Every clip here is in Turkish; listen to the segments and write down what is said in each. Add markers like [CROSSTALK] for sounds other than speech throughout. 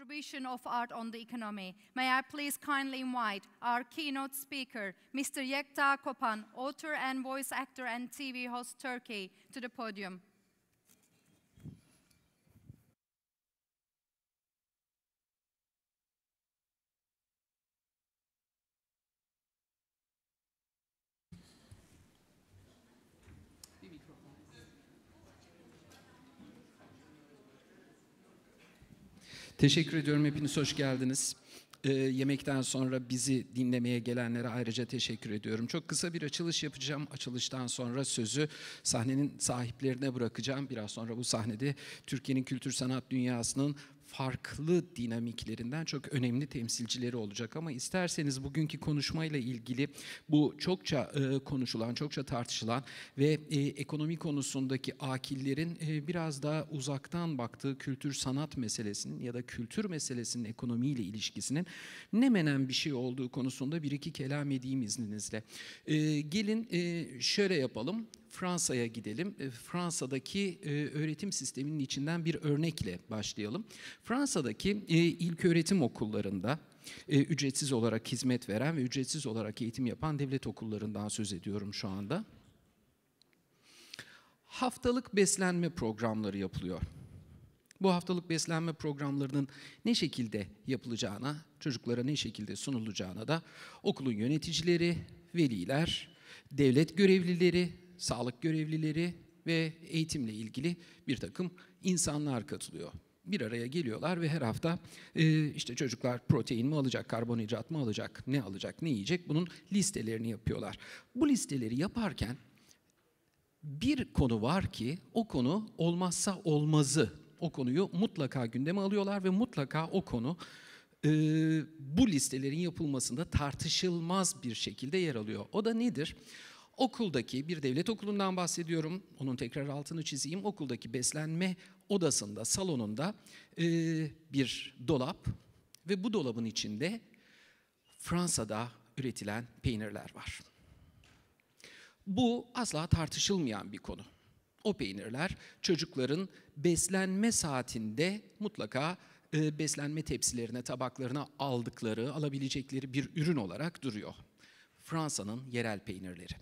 contribution of art on the economy. May I please kindly invite our keynote speaker, Mr. Yekta Kopan, author and voice actor and TV host Turkey, to the podium. Teşekkür ediyorum. Hepiniz hoş geldiniz. Ee, yemekten sonra bizi dinlemeye gelenlere ayrıca teşekkür ediyorum. Çok kısa bir açılış yapacağım. Açılıştan sonra sözü sahnenin sahiplerine bırakacağım. Biraz sonra bu sahnede Türkiye'nin kültür sanat dünyasının farklı dinamiklerinden çok önemli temsilcileri olacak ama isterseniz bugünkü konuşmayla ilgili bu çokça e, konuşulan, çokça tartışılan ve e, ekonomi konusundaki akillerin e, biraz daha uzaktan baktığı kültür sanat meselesinin ya da kültür meselesinin ekonomiyle ilişkisinin ne menen bir şey olduğu konusunda bir iki kelam edeyim izninizle. E, gelin e, şöyle yapalım. Fransa'ya gidelim. E, Fransa'daki e, öğretim sisteminin içinden bir örnekle başlayalım. Fransa'daki e, ilk öğretim okullarında e, ücretsiz olarak hizmet veren ve ücretsiz olarak eğitim yapan devlet okullarından söz ediyorum şu anda. Haftalık beslenme programları yapılıyor. Bu haftalık beslenme programlarının ne şekilde yapılacağına, çocuklara ne şekilde sunulacağına da okulun yöneticileri, veliler, devlet görevlileri sağlık görevlileri ve eğitimle ilgili bir takım insanlar katılıyor. Bir araya geliyorlar ve her hafta e, işte çocuklar protein mi alacak, karbonhidrat mı alacak, ne alacak, ne yiyecek bunun listelerini yapıyorlar. Bu listeleri yaparken bir konu var ki o konu olmazsa olmazı. O konuyu mutlaka gündeme alıyorlar ve mutlaka o konu e, bu listelerin yapılmasında tartışılmaz bir şekilde yer alıyor. O da nedir? okuldaki bir devlet okulundan bahsediyorum. Onun tekrar altını çizeyim. Okuldaki beslenme odasında, salonunda e, bir dolap ve bu dolabın içinde Fransa'da üretilen peynirler var. Bu asla tartışılmayan bir konu. O peynirler çocukların beslenme saatinde mutlaka e, beslenme tepsilerine, tabaklarına aldıkları, alabilecekleri bir ürün olarak duruyor. Fransa'nın yerel peynirleri.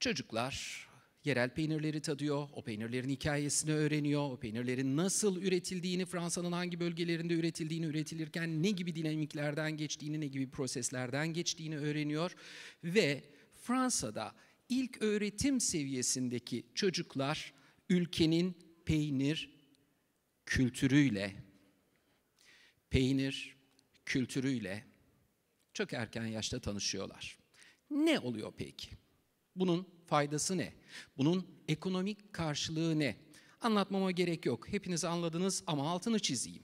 Çocuklar yerel peynirleri tadıyor, o peynirlerin hikayesini öğreniyor, o peynirlerin nasıl üretildiğini, Fransa'nın hangi bölgelerinde üretildiğini, üretilirken ne gibi dinamiklerden geçtiğini, ne gibi proseslerden geçtiğini öğreniyor ve Fransa'da ilk öğretim seviyesindeki çocuklar ülkenin peynir kültürüyle peynir kültürüyle çok erken yaşta tanışıyorlar. Ne oluyor peki? Bunun faydası ne? Bunun ekonomik karşılığı ne? Anlatmama gerek yok. Hepiniz anladınız ama altını çizeyim.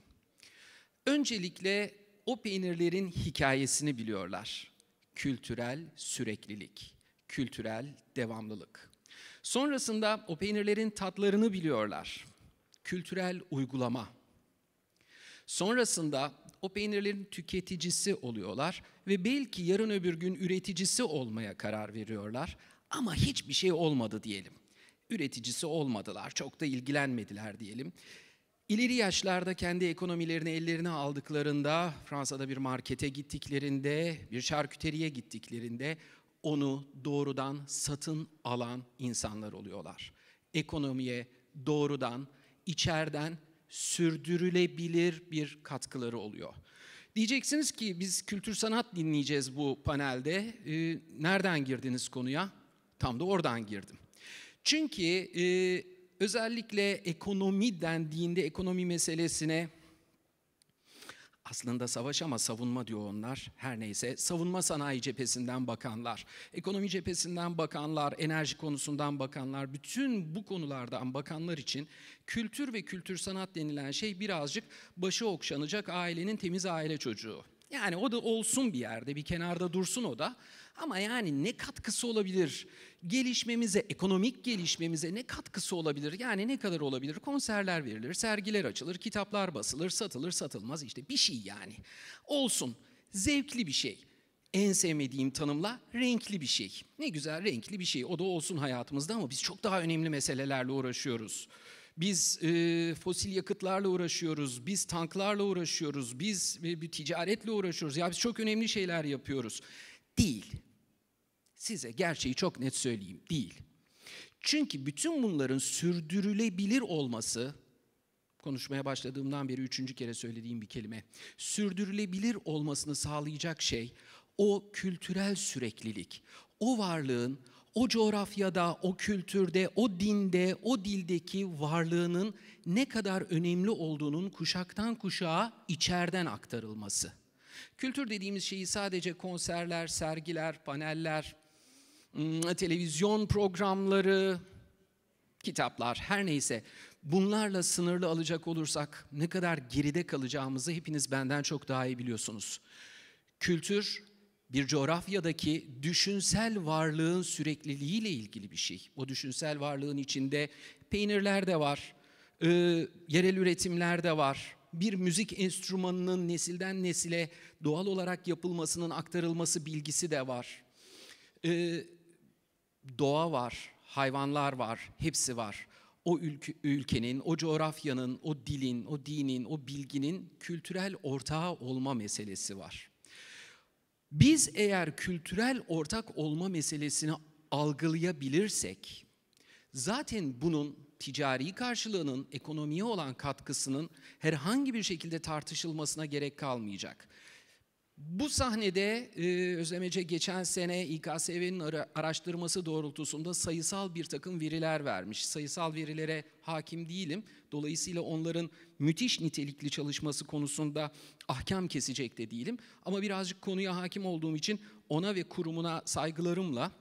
Öncelikle o peynirlerin hikayesini biliyorlar. Kültürel süreklilik, kültürel devamlılık. Sonrasında o peynirlerin tatlarını biliyorlar. Kültürel uygulama. Sonrasında o peynirlerin tüketicisi oluyorlar ve belki yarın öbür gün üreticisi olmaya karar veriyorlar ama hiçbir şey olmadı diyelim. Üreticisi olmadılar, çok da ilgilenmediler diyelim. İleri yaşlarda kendi ekonomilerini ellerine aldıklarında, Fransa'da bir markete gittiklerinde, bir şarküteriye gittiklerinde onu doğrudan satın alan insanlar oluyorlar. Ekonomiye doğrudan, içeriden sürdürülebilir bir katkıları oluyor. Diyeceksiniz ki biz kültür sanat dinleyeceğiz bu panelde. Ee, nereden girdiniz konuya? Tam da oradan girdim. Çünkü e, özellikle ekonomi dendiğinde ekonomi meselesine aslında savaş ama savunma diyor onlar. Her neyse savunma sanayi cephesinden bakanlar, ekonomi cephesinden bakanlar, enerji konusundan bakanlar, bütün bu konulardan bakanlar için kültür ve kültür sanat denilen şey birazcık başı okşanacak ailenin temiz aile çocuğu. Yani o da olsun bir yerde, bir kenarda dursun o da. Ama yani ne katkısı olabilir? Gelişmemize, ekonomik gelişmemize ne katkısı olabilir? Yani ne kadar olabilir? Konserler verilir, sergiler açılır, kitaplar basılır, satılır, satılmaz işte bir şey yani. Olsun, zevkli bir şey. En sevmediğim tanımla renkli bir şey. Ne güzel renkli bir şey. O da olsun hayatımızda ama biz çok daha önemli meselelerle uğraşıyoruz. Biz e, fosil yakıtlarla uğraşıyoruz, biz tanklarla uğraşıyoruz, biz e, ticaretle uğraşıyoruz. Ya biz çok önemli şeyler yapıyoruz. Değil. Size gerçeği çok net söyleyeyim. Değil. Çünkü bütün bunların sürdürülebilir olması, konuşmaya başladığımdan beri üçüncü kere söylediğim bir kelime, sürdürülebilir olmasını sağlayacak şey o kültürel süreklilik, o varlığın o coğrafyada, o kültürde, o dinde, o dildeki varlığının ne kadar önemli olduğunun kuşaktan kuşağa içeriden aktarılması. Kültür dediğimiz şeyi sadece konserler, sergiler, paneller, hmm, televizyon programları, kitaplar her neyse bunlarla sınırlı alacak olursak ne kadar geride kalacağımızı hepiniz benden çok daha iyi biliyorsunuz. Kültür bir coğrafyadaki düşünsel varlığın sürekliliğiyle ilgili bir şey. O düşünsel varlığın içinde peynirler de var, e, yerel üretimler de var, bir müzik enstrümanının nesilden nesile doğal olarak yapılmasının aktarılması bilgisi de var. Ee, doğa var, hayvanlar var, hepsi var. O ülke, ülkenin, o coğrafyanın, o dilin, o dinin, o bilginin kültürel ortağı olma meselesi var. Biz eğer kültürel ortak olma meselesini algılayabilirsek, zaten bunun ticari karşılığının ekonomiye olan katkısının herhangi bir şekilde tartışılmasına gerek kalmayacak. Bu sahnede e, Özlemece geçen sene İKSV'nin ara, araştırması doğrultusunda sayısal bir takım veriler vermiş. Sayısal verilere hakim değilim. Dolayısıyla onların müthiş nitelikli çalışması konusunda ahkam kesecek de değilim. Ama birazcık konuya hakim olduğum için ona ve kurumuna saygılarımla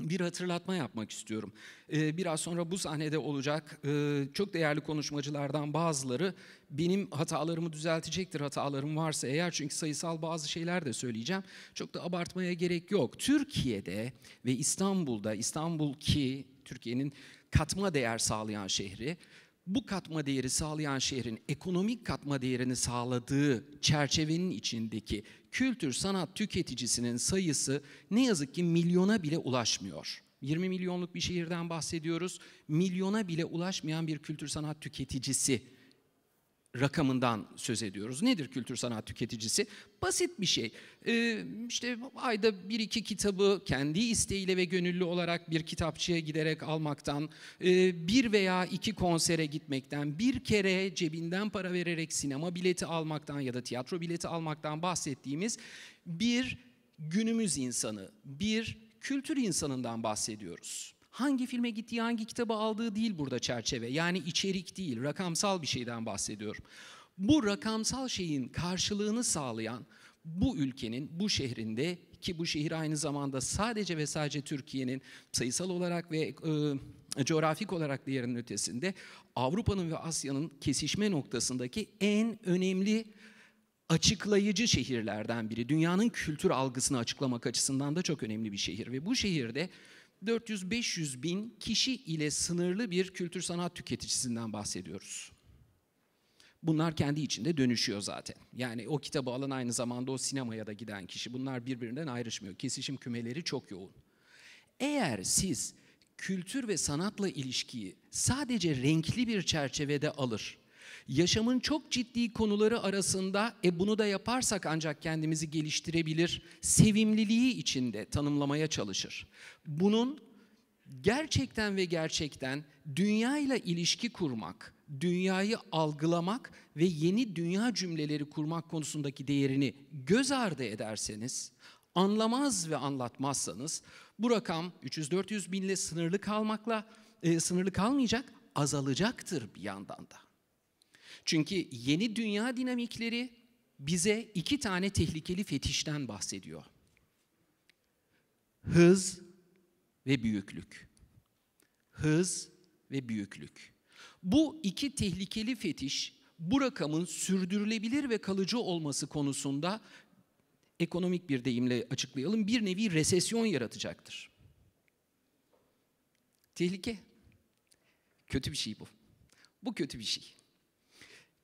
bir hatırlatma yapmak istiyorum. Ee, biraz sonra bu sahnede olacak ee, çok değerli konuşmacılardan bazıları benim hatalarımı düzeltecektir hatalarım varsa eğer çünkü sayısal bazı şeyler de söyleyeceğim. Çok da abartmaya gerek yok. Türkiye'de ve İstanbul'da İstanbul ki Türkiye'nin katma değer sağlayan şehri bu katma değeri sağlayan şehrin ekonomik katma değerini sağladığı çerçevenin içindeki kültür sanat tüketicisinin sayısı ne yazık ki milyona bile ulaşmıyor. 20 milyonluk bir şehirden bahsediyoruz. Milyona bile ulaşmayan bir kültür sanat tüketicisi rakamından söz ediyoruz. Nedir kültür sanat tüketicisi? Basit bir şey. Ee, işte ayda bir iki kitabı kendi isteğiyle ve gönüllü olarak bir kitapçıya giderek almaktan, e, bir veya iki konsere gitmekten, bir kere cebinden para vererek sinema bileti almaktan ya da tiyatro bileti almaktan bahsettiğimiz bir günümüz insanı, bir kültür insanından bahsediyoruz hangi filme gittiği, hangi kitabı aldığı değil burada çerçeve. Yani içerik değil, rakamsal bir şeyden bahsediyorum. Bu rakamsal şeyin karşılığını sağlayan bu ülkenin, bu şehrinde ki bu şehir aynı zamanda sadece ve sadece Türkiye'nin sayısal olarak ve e, coğrafik olarak diğerinin ötesinde Avrupa'nın ve Asya'nın kesişme noktasındaki en önemli açıklayıcı şehirlerden biri. Dünyanın kültür algısını açıklamak açısından da çok önemli bir şehir ve bu şehirde 400-500 bin kişi ile sınırlı bir kültür sanat tüketicisinden bahsediyoruz. Bunlar kendi içinde dönüşüyor zaten. Yani o kitabı alan aynı zamanda o sinemaya da giden kişi. Bunlar birbirinden ayrışmıyor. Kesişim kümeleri çok yoğun. Eğer siz kültür ve sanatla ilişkiyi sadece renkli bir çerçevede alır yaşamın çok ciddi konuları arasında e bunu da yaparsak ancak kendimizi geliştirebilir, sevimliliği içinde tanımlamaya çalışır. Bunun gerçekten ve gerçekten dünya ile ilişki kurmak, dünyayı algılamak ve yeni dünya cümleleri kurmak konusundaki değerini göz ardı ederseniz, anlamaz ve anlatmazsanız bu rakam 300-400 binle sınırlı kalmakla e, sınırlı kalmayacak, azalacaktır bir yandan da. Çünkü yeni dünya dinamikleri bize iki tane tehlikeli fetişten bahsediyor. Hız ve büyüklük. Hız ve büyüklük. Bu iki tehlikeli fetiş bu rakamın sürdürülebilir ve kalıcı olması konusunda ekonomik bir deyimle açıklayalım bir nevi resesyon yaratacaktır. Tehlike. Kötü bir şey bu. Bu kötü bir şey.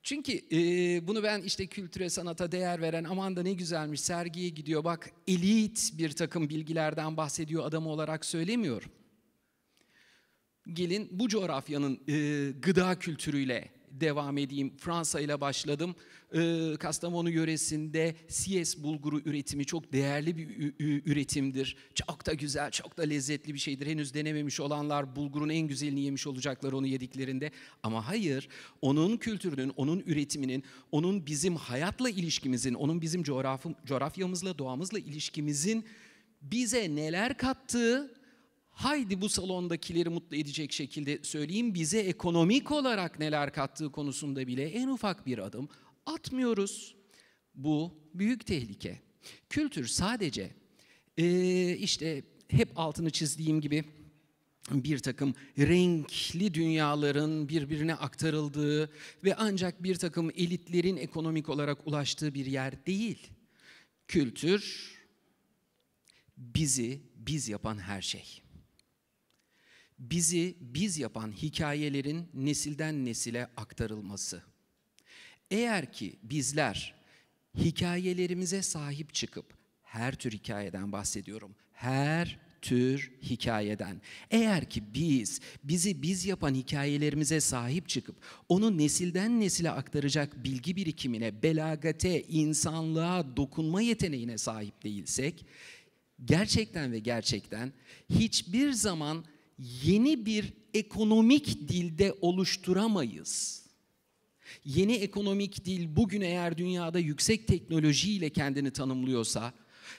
Çünkü e, bunu ben işte kültüre, sanata değer veren aman da ne güzelmiş sergiye gidiyor bak elit bir takım bilgilerden bahsediyor adam olarak söylemiyor Gelin bu coğrafyanın e, gıda kültürüyle devam edeyim. Fransa ile başladım. Ee, Kastamonu yöresinde CS bulguru üretimi çok değerli bir üretimdir. Çok da güzel, çok da lezzetli bir şeydir. Henüz denememiş olanlar bulgurun en güzelini yemiş olacaklar onu yediklerinde. Ama hayır, onun kültürünün, onun üretiminin, onun bizim hayatla ilişkimizin, onun bizim coğrafım, coğrafyamızla, doğamızla ilişkimizin bize neler kattığı haydi bu salondakileri mutlu edecek şekilde söyleyeyim bize ekonomik olarak neler kattığı konusunda bile en ufak bir adım atmıyoruz. Bu büyük tehlike. Kültür sadece ee, işte hep altını çizdiğim gibi bir takım renkli dünyaların birbirine aktarıldığı ve ancak bir takım elitlerin ekonomik olarak ulaştığı bir yer değil. Kültür bizi biz yapan her şey bizi biz yapan hikayelerin nesilden nesile aktarılması. Eğer ki bizler hikayelerimize sahip çıkıp her tür hikayeden bahsediyorum. Her tür hikayeden. Eğer ki biz, bizi biz yapan hikayelerimize sahip çıkıp onu nesilden nesile aktaracak bilgi birikimine, belagate, insanlığa dokunma yeteneğine sahip değilsek, gerçekten ve gerçekten hiçbir zaman yeni bir ekonomik dilde oluşturamayız. Yeni ekonomik dil bugün eğer dünyada yüksek teknolojiyle kendini tanımlıyorsa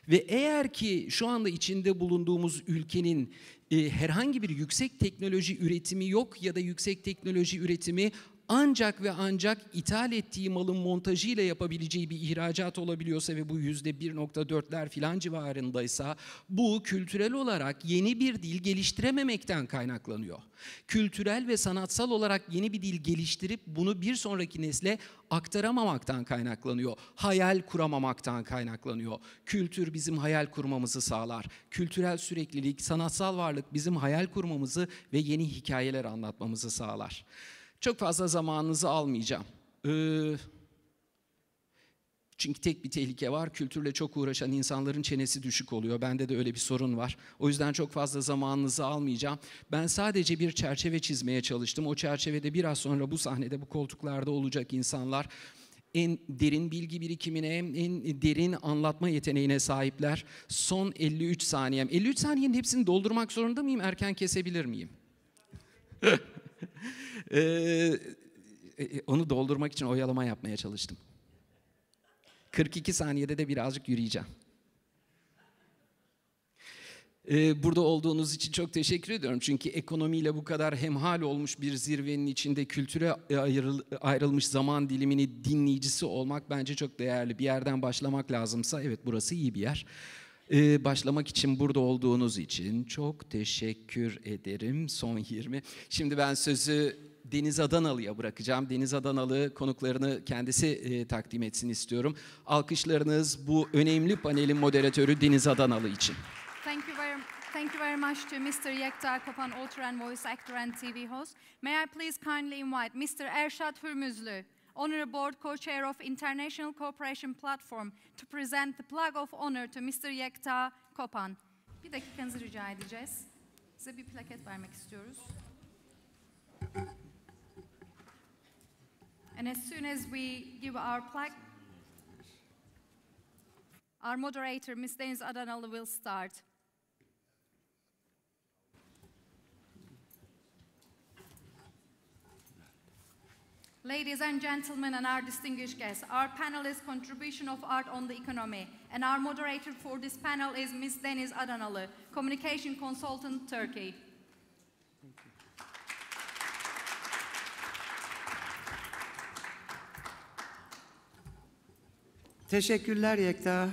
ve eğer ki şu anda içinde bulunduğumuz ülkenin e, herhangi bir yüksek teknoloji üretimi yok ya da yüksek teknoloji üretimi ancak ve ancak ithal ettiği malın montajıyla yapabileceği bir ihracat olabiliyorsa ve bu yüzde 1.4'ler filan civarındaysa bu kültürel olarak yeni bir dil geliştirememekten kaynaklanıyor. Kültürel ve sanatsal olarak yeni bir dil geliştirip bunu bir sonraki nesle aktaramamaktan kaynaklanıyor. Hayal kuramamaktan kaynaklanıyor. Kültür bizim hayal kurmamızı sağlar. Kültürel süreklilik, sanatsal varlık bizim hayal kurmamızı ve yeni hikayeler anlatmamızı sağlar. Çok fazla zamanınızı almayacağım. Ee, çünkü tek bir tehlike var. Kültürle çok uğraşan insanların çenesi düşük oluyor. Bende de öyle bir sorun var. O yüzden çok fazla zamanınızı almayacağım. Ben sadece bir çerçeve çizmeye çalıştım. O çerçevede biraz sonra bu sahnede, bu koltuklarda olacak insanlar en derin bilgi birikimine, en derin anlatma yeteneğine sahipler. Son 53 saniyem. 53 saniyenin hepsini doldurmak zorunda mıyım? Erken kesebilir miyim? [LAUGHS] Ee, e, e, onu doldurmak için oyalama yapmaya çalıştım. 42 saniyede de birazcık yürüyeceğim. Ee, burada olduğunuz için çok teşekkür ediyorum. Çünkü ekonomiyle bu kadar hemhal olmuş bir zirvenin içinde kültüre ayrılmış zaman dilimini dinleyicisi olmak bence çok değerli. Bir yerden başlamak lazımsa evet burası iyi bir yer. Ee, başlamak için burada olduğunuz için çok teşekkür ederim. Son 20. Şimdi ben sözü Deniz Adanalı'ya bırakacağım. Deniz Adanalı konuklarını kendisi e, takdim etsin istiyorum. Alkışlarınız bu önemli panelin moderatörü Deniz Adanalı için. Thank you very much. Thank you very much to Mr. Yekta Kopan, author and voice actor and TV host. May I please kindly invite Mr. Erşat Hürmüzlü, Honor Board Co-Chair of International Cooperation Platform to present the plug of honor to Mr. Yekta Kopan. Bir dakikanızı rica edeceğiz. Size bir plaket vermek istiyoruz. And as soon as we give our plaque, our moderator, Ms. Deniz Adanalı, will start. Ladies and gentlemen, and our distinguished guests, our panel is Contribution of Art on the Economy, and our moderator for this panel is Ms. Deniz Adanalı, Communication Consultant, Turkey. Teşekkürler Yekta.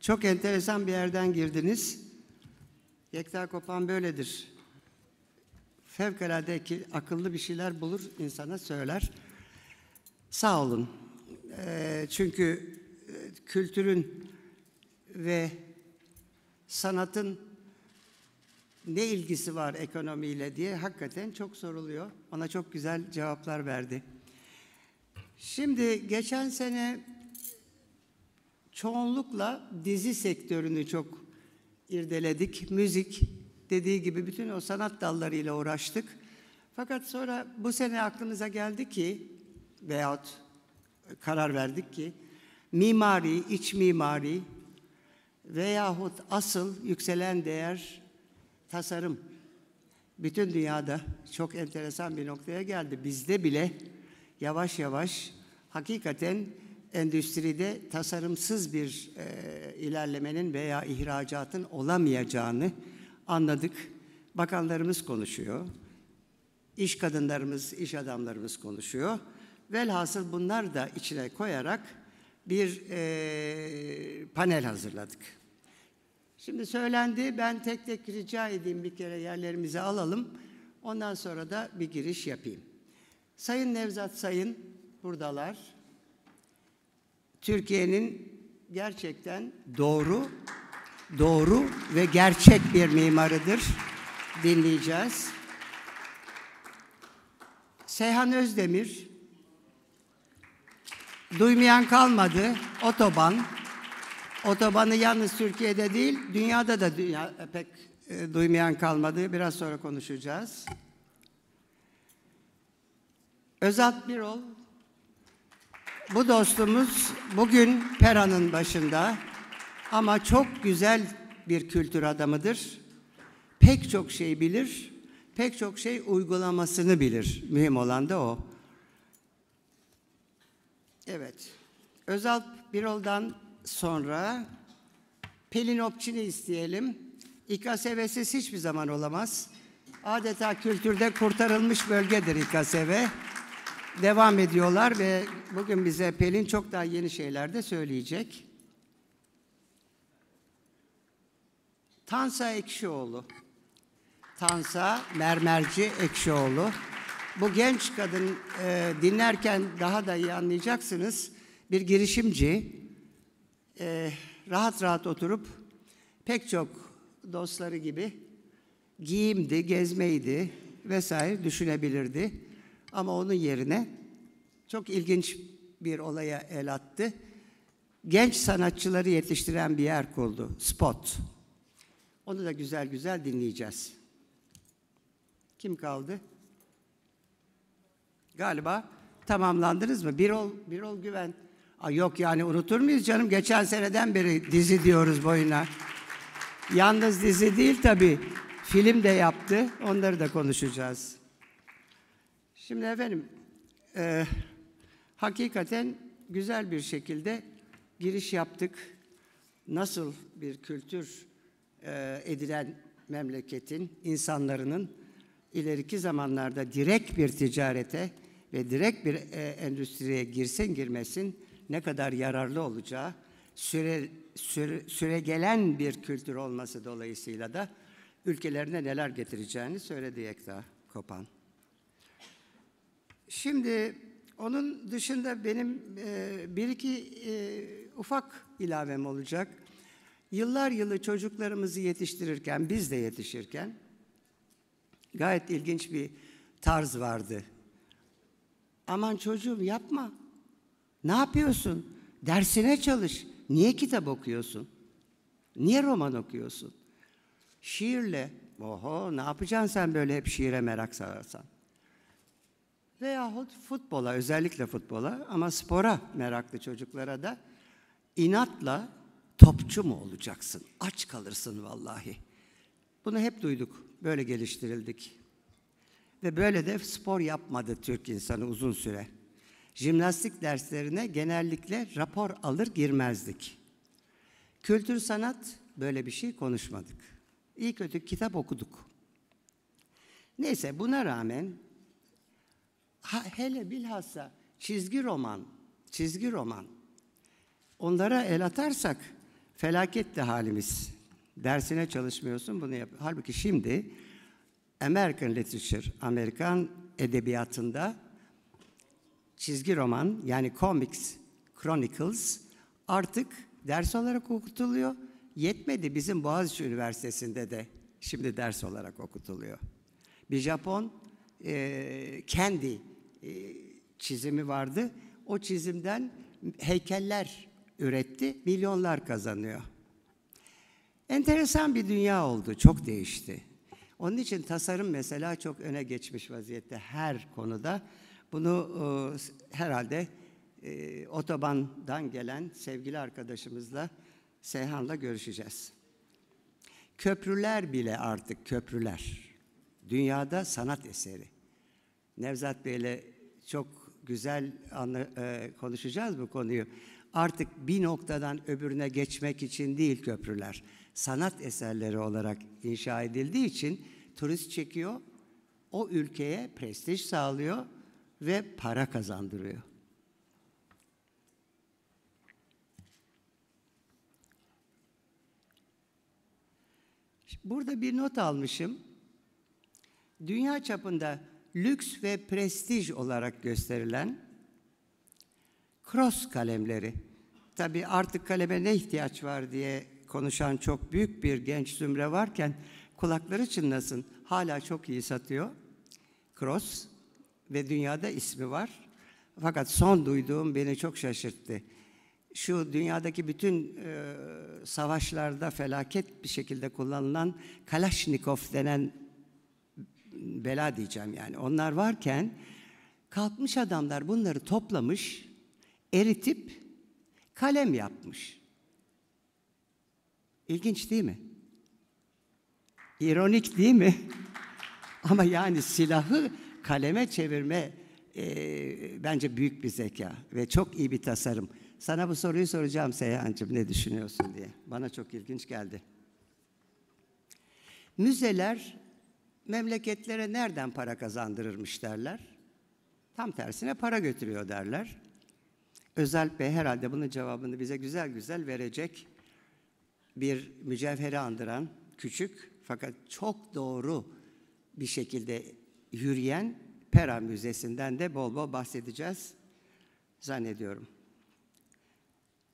Çok enteresan bir yerden girdiniz. Yekta Kopan böyledir. Fevkalade akıllı bir şeyler bulur, insana söyler. Sağ olun. Ee, e, çünkü kültürün ve sanatın ne ilgisi var ekonomiyle diye hakikaten çok soruluyor. Ona çok güzel cevaplar verdi. Şimdi geçen sene çoğunlukla dizi sektörünü çok irdeledik. Müzik dediği gibi bütün o sanat dallarıyla uğraştık. Fakat sonra bu sene aklımıza geldi ki veyahut karar verdik ki mimari, iç mimari veyahut asıl yükselen değer tasarım bütün dünyada çok enteresan bir noktaya geldi. Bizde bile yavaş yavaş hakikaten endüstride tasarımsız bir e, ilerlemenin veya ihracatın olamayacağını anladık. Bakanlarımız konuşuyor. iş kadınlarımız, iş adamlarımız konuşuyor. Velhasıl bunlar da içine koyarak bir e, panel hazırladık. Şimdi söylendi, ben tek tek rica edeyim bir kere yerlerimizi alalım. Ondan sonra da bir giriş yapayım. Sayın Nevzat Sayın buradalar. Türkiye'nin gerçekten doğru, doğru ve gerçek bir mimarıdır. Dinleyeceğiz. Seyhan Özdemir, duymayan kalmadı, otoban. Otobanı yalnız Türkiye'de değil, dünyada da dünya, e, pek e, duymayan kalmadı. Biraz sonra konuşacağız. Özat Birol, bu dostumuz bugün Pera'nın başında ama çok güzel bir kültür adamıdır. Pek çok şey bilir, pek çok şey uygulamasını bilir. Mühim olan da o. Evet. Özal Birol'dan sonra Pelin Opçin'i isteyelim. İKSV'siz hiçbir zaman olamaz. Adeta kültürde kurtarılmış bölgedir İKSV devam ediyorlar ve bugün bize Pelin çok daha yeni şeyler de söyleyecek. Tansa Ekşioğlu. Tansa Mermerci Ekşioğlu. Bu genç kadın e, dinlerken daha da iyi anlayacaksınız. Bir girişimci. E, rahat rahat oturup pek çok dostları gibi giyimdi, gezmeydi vesaire düşünebilirdi. Ama onun yerine çok ilginç bir olaya el attı. Genç sanatçıları yetiştiren bir yer kurdu. Spot. Onu da güzel güzel dinleyeceğiz. Kim kaldı? Galiba tamamlandınız mı? Bir ol, bir ol Güven. Aa, yok yani unutur muyuz canım? Geçen seneden beri dizi diyoruz boyuna. Yalnız dizi değil tabii. Film de yaptı. Onları da konuşacağız. Şimdi efendim, e, hakikaten güzel bir şekilde giriş yaptık. Nasıl bir kültür e, edilen memleketin, insanların ileriki zamanlarda direkt bir ticarete ve direkt bir e, endüstriye girsin girmesin ne kadar yararlı olacağı süre, süre, süre gelen bir kültür olması dolayısıyla da ülkelerine neler getireceğini söyledi Ekta Kopan. Şimdi onun dışında benim e, bir iki e, ufak ilavem olacak. Yıllar yılı çocuklarımızı yetiştirirken, biz de yetişirken gayet ilginç bir tarz vardı. Aman çocuğum yapma. Ne yapıyorsun? Dersine çalış. Niye kitap okuyorsun? Niye roman okuyorsun? Şiirle. Oho ne yapacaksın sen böyle hep şiire merak sararsan? veyahut futbola, özellikle futbola ama spora meraklı çocuklara da inatla topçu mu olacaksın? Aç kalırsın vallahi. Bunu hep duyduk. Böyle geliştirildik. Ve böyle de spor yapmadı Türk insanı uzun süre. Jimnastik derslerine genellikle rapor alır girmezdik. Kültür sanat böyle bir şey konuşmadık. İyi kötü kitap okuduk. Neyse buna rağmen ha, hele bilhassa çizgi roman, çizgi roman. Onlara el atarsak felaket halimiz. Dersine çalışmıyorsun bunu yap. Halbuki şimdi American Literature, Amerikan edebiyatında çizgi roman yani comics, chronicles artık ders olarak okutuluyor. Yetmedi bizim Boğaziçi Üniversitesi'nde de şimdi ders olarak okutuluyor. Bir Japon e, kendi e, çizimi vardı. O çizimden heykeller üretti, milyonlar kazanıyor. Enteresan bir dünya oldu, çok değişti. Onun için tasarım mesela çok öne geçmiş vaziyette her konuda. Bunu e, herhalde e, otobandan gelen sevgili arkadaşımızla Seyhan'la görüşeceğiz. Köprüler bile artık köprüler. Dünyada sanat eseri. Nevzat Bey'le çok güzel anla, e, konuşacağız bu konuyu. Artık bir noktadan öbürüne geçmek için değil köprüler. Sanat eserleri olarak inşa edildiği için turist çekiyor, o ülkeye prestij sağlıyor ve para kazandırıyor. Burada bir not almışım. Dünya çapında lüks ve prestij olarak gösterilen cross kalemleri. Tabi artık kaleme ne ihtiyaç var diye konuşan çok büyük bir genç zümre varken kulakları çınlasın. Hala çok iyi satıyor. Cross ve dünyada ismi var. Fakat son duyduğum beni çok şaşırttı. Şu dünyadaki bütün e, savaşlarda felaket bir şekilde kullanılan Kalashnikov denen bela diyeceğim yani. Onlar varken kalkmış adamlar bunları toplamış, eritip kalem yapmış. İlginç değil mi? İronik değil mi? [LAUGHS] Ama yani silahı kaleme çevirme e, bence büyük bir zeka ve çok iyi bir tasarım. Sana bu soruyu soracağım Seyhan'cığım ne düşünüyorsun diye. Bana çok ilginç geldi. Müzeler memleketlere nereden para kazandırırmış derler. Tam tersine para götürüyor derler. Özel Bey herhalde bunun cevabını bize güzel güzel verecek bir mücevheri andıran küçük fakat çok doğru bir şekilde yürüyen Pera Müzesi'nden de bol bol bahsedeceğiz zannediyorum.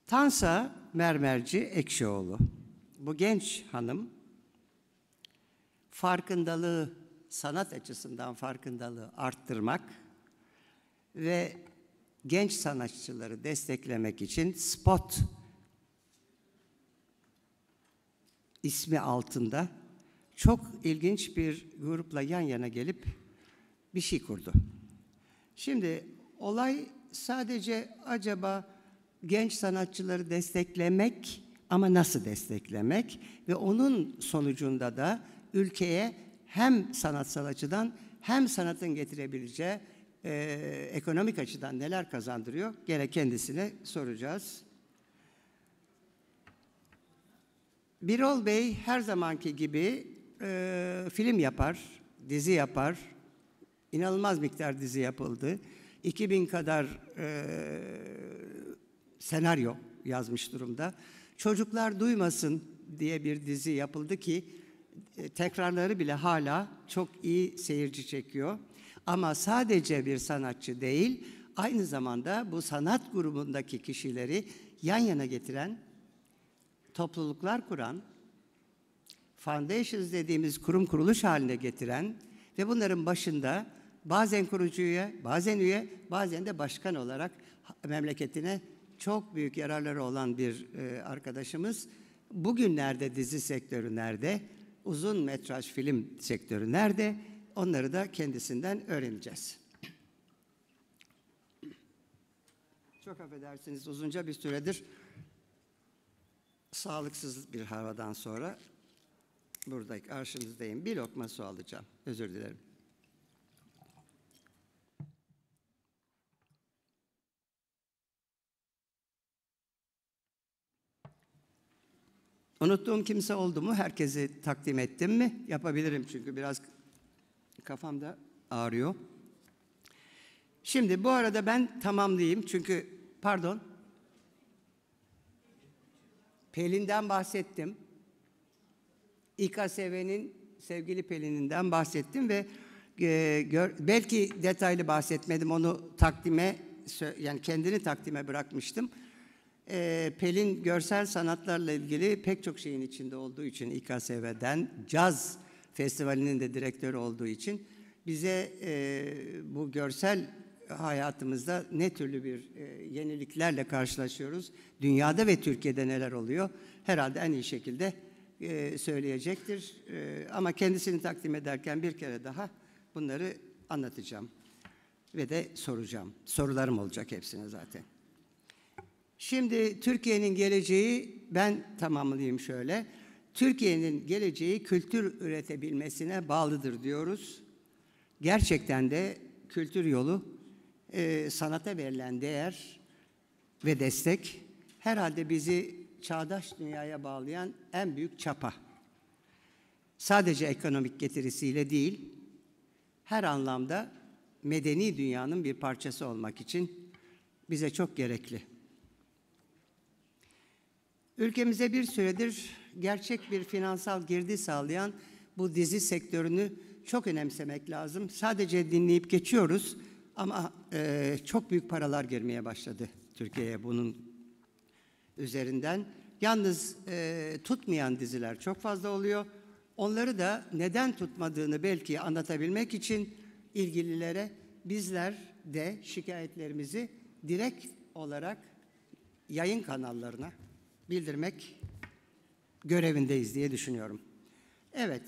Tansa Mermerci Ekşioğlu. Bu genç hanım farkındalığı, sanat açısından farkındalığı arttırmak ve genç sanatçıları desteklemek için spot ismi altında çok ilginç bir grupla yan yana gelip bir şey kurdu. Şimdi olay sadece acaba genç sanatçıları desteklemek ama nasıl desteklemek ve onun sonucunda da ülkeye hem sanatsal açıdan hem sanatın getirebileceği e, ekonomik açıdan neler kazandırıyor gene kendisine soracağız. Birol Bey her zamanki gibi e, film yapar, dizi yapar. İnanılmaz miktar dizi yapıldı. 2000 kadar e, senaryo yazmış durumda. Çocuklar Duymasın diye bir dizi yapıldı ki e, tekrarları bile hala çok iyi seyirci çekiyor. Ama sadece bir sanatçı değil, aynı zamanda bu sanat grubundaki kişileri yan yana getiren, topluluklar kuran, foundations dediğimiz kurum kuruluş haline getiren ve bunların başında bazen kurucu bazen üye, bazen de başkan olarak memleketine çok büyük yararları olan bir e, arkadaşımız. Bugünlerde dizi sektörü nerede? uzun metraj film sektörü nerede? Onları da kendisinden öğreneceğiz. Çok affedersiniz uzunca bir süredir sağlıksız bir havadan sonra buradaki karşınızdayım. Bir lokma su alacağım. Özür dilerim. Unuttuğum kimse oldu mu? Herkesi takdim ettim mi? Yapabilirim çünkü biraz kafamda ağrıyor. Şimdi bu arada ben tamamlayayım çünkü pardon. Pelin'den bahsettim. İKSV'nin sevgili Pelin'inden bahsettim ve e, gör, belki detaylı bahsetmedim onu takdime yani kendini takdime bırakmıştım e, Pelin görsel sanatlarla ilgili pek çok şeyin içinde olduğu için İKSV'den caz festivalinin de direktörü olduğu için bize e, bu görsel hayatımızda ne türlü bir e, yeniliklerle karşılaşıyoruz, dünyada ve Türkiye'de neler oluyor herhalde en iyi şekilde e, söyleyecektir. E, ama kendisini takdim ederken bir kere daha bunları anlatacağım ve de soracağım. Sorularım olacak hepsine zaten. Şimdi Türkiye'nin geleceği ben tamamlayayım şöyle. Türkiye'nin geleceği kültür üretebilmesine bağlıdır diyoruz. Gerçekten de kültür yolu e, sanata verilen değer ve destek herhalde bizi çağdaş dünyaya bağlayan en büyük çapa. Sadece ekonomik getirisiyle değil, her anlamda medeni dünyanın bir parçası olmak için bize çok gerekli. Ülkemize bir süredir gerçek bir finansal girdi sağlayan bu dizi sektörünü çok önemsemek lazım. Sadece dinleyip geçiyoruz ama e, çok büyük paralar girmeye başladı Türkiye'ye bunun üzerinden. Yalnız e, tutmayan diziler çok fazla oluyor. Onları da neden tutmadığını belki anlatabilmek için ilgililere bizler de şikayetlerimizi direkt olarak yayın kanallarına bildirmek görevindeyiz diye düşünüyorum. Evet,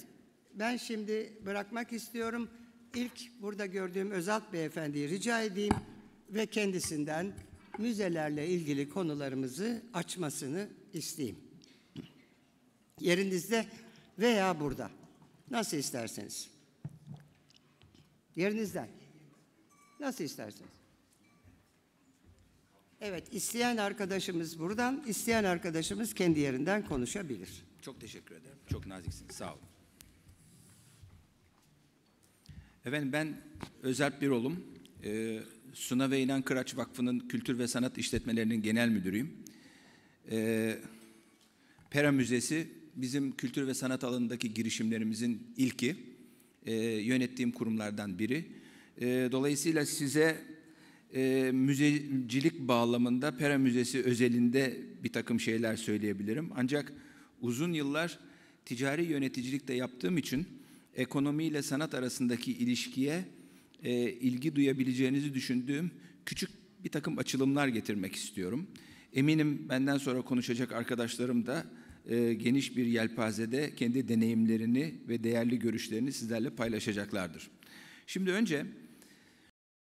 ben şimdi bırakmak istiyorum. İlk burada gördüğüm Özalt Beyefendi'yi rica edeyim ve kendisinden müzelerle ilgili konularımızı açmasını isteyeyim. Yerinizde veya burada. Nasıl isterseniz. Yerinizden. Nasıl isterseniz. Evet, isteyen arkadaşımız buradan, isteyen arkadaşımız kendi yerinden konuşabilir. Çok teşekkür ederim. Çok naziksiniz. Sağ olun. Efendim ben Özerp Biroğlu'm. Ee, Suna ve İnan Kıraç Vakfı'nın Kültür ve Sanat İşletmelerinin Genel Müdürüyüm. Ee, Pera Müzesi bizim kültür ve sanat alanındaki girişimlerimizin ilki. Ee, yönettiğim kurumlardan biri. Ee, dolayısıyla size e, müzecilik bağlamında Pera Müzesi özelinde bir takım şeyler söyleyebilirim. Ancak uzun yıllar ticari yöneticilikte yaptığım için ekonomiyle sanat arasındaki ilişkiye e, ilgi duyabileceğinizi düşündüğüm küçük bir takım açılımlar getirmek istiyorum. Eminim benden sonra konuşacak arkadaşlarım da e, geniş bir yelpazede kendi deneyimlerini ve değerli görüşlerini sizlerle paylaşacaklardır. Şimdi önce